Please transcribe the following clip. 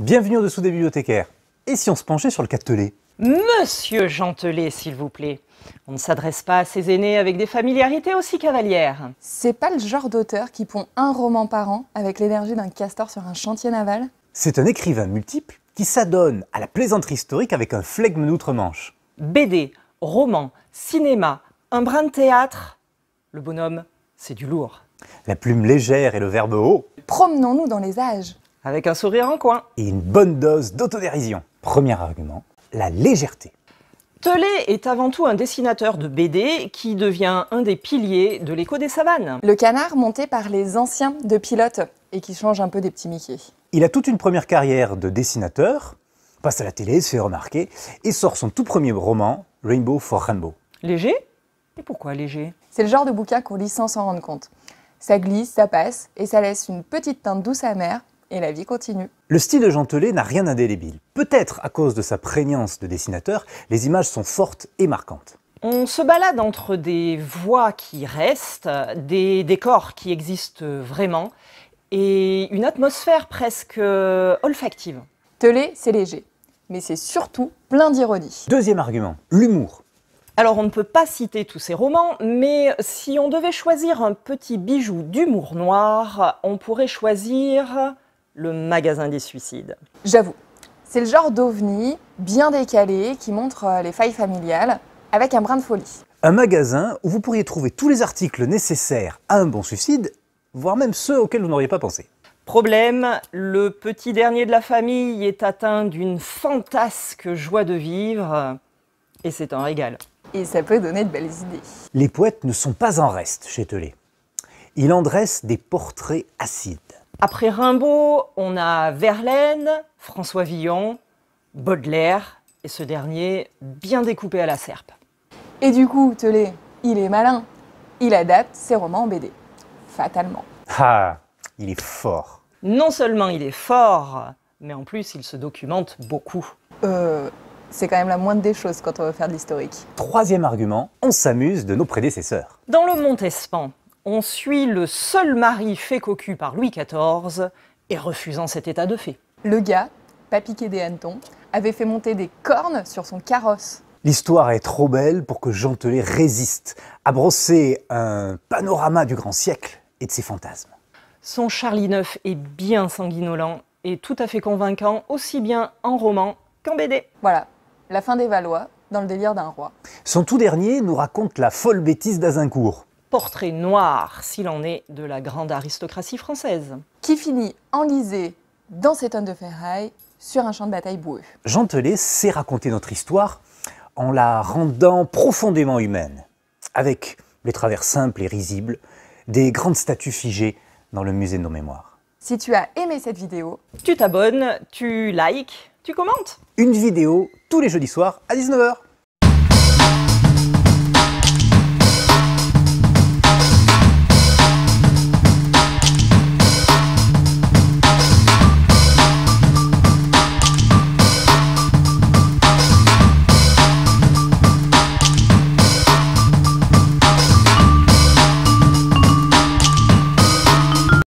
Bienvenue au dessous des bibliothécaires. Et si on se penchait sur le cas Monsieur Gentelet, s'il vous plaît. On ne s'adresse pas à ses aînés avec des familiarités aussi cavalières. C'est pas le genre d'auteur qui pond un roman par an avec l'énergie d'un castor sur un chantier naval C'est un écrivain multiple qui s'adonne à la plaisanterie historique avec un flegme d'outre-Manche. BD, roman, cinéma, un brin de théâtre. Le bonhomme, c'est du lourd. La plume légère et le verbe haut. Promenons-nous dans les âges. Avec un sourire en coin. Et une bonne dose d'autodérision. Premier argument, la légèreté. Telet est avant tout un dessinateur de BD qui devient un des piliers de l'écho des savanes. Le canard monté par les anciens de pilotes et qui change un peu des petits Mickey. Il a toute une première carrière de dessinateur, passe à la télé, se fait remarquer et sort son tout premier roman, Rainbow for Rainbow. Léger Et pourquoi léger C'est le genre de bouquin qu'on lit sans s'en rendre compte. Ça glisse, ça passe et ça laisse une petite teinte douce amère et la vie continue. Le style de Jean Telet n'a rien d'indélébile. Peut-être à cause de sa prégnance de dessinateur, les images sont fortes et marquantes. On se balade entre des voix qui restent, des décors qui existent vraiment et une atmosphère presque euh, olfactive. Telet, c'est léger, mais c'est surtout plein d'ironie. Deuxième argument, l'humour. Alors on ne peut pas citer tous ces romans, mais si on devait choisir un petit bijou d'humour noir, on pourrait choisir le magasin des suicides. J'avoue, c'est le genre d'ovni bien décalé qui montre euh, les failles familiales avec un brin de folie. Un magasin où vous pourriez trouver tous les articles nécessaires à un bon suicide, voire même ceux auxquels vous n'auriez pas pensé. Problème, le petit dernier de la famille est atteint d'une fantasque joie de vivre, et c'est un régal. Et ça peut donner de belles idées. Les poètes ne sont pas en reste chez Telé. Ils en dresse des portraits acides après Rimbaud, on a Verlaine, François Villon, Baudelaire, et ce dernier bien découpé à la serpe. Et du coup, Telé, il est malin. Il adapte ses romans en BD. Fatalement. Ah, il est fort. Non seulement il est fort, mais en plus il se documente beaucoup. Euh, c'est quand même la moindre des choses quand on veut faire de l'historique. Troisième argument, on s'amuse de nos prédécesseurs. Dans le Montespan, on suit le seul mari fait cocu par Louis XIV et refusant cet état de fait. Le gars, Papiqué des hannetons, avait fait monter des cornes sur son carrosse. L'histoire est trop belle pour que Jean Telet résiste à brosser un panorama du grand siècle et de ses fantasmes. Son Charlie IX est bien sanguinolent et tout à fait convaincant, aussi bien en roman qu'en BD. Voilà, la fin des Valois dans le délire d'un roi. Son tout dernier nous raconte la folle bêtise d'Azincourt portrait noir, s'il en est, de la grande aristocratie française. Qui finit enlisé dans ses tonnes de ferraille sur un champ de bataille boueux. Jean Telet sait raconter notre histoire en la rendant profondément humaine, avec les travers simples et risibles des grandes statues figées dans le musée de nos mémoires. Si tu as aimé cette vidéo, tu t'abonnes, tu likes, tu commentes. Une vidéo tous les jeudis soirs à 19h.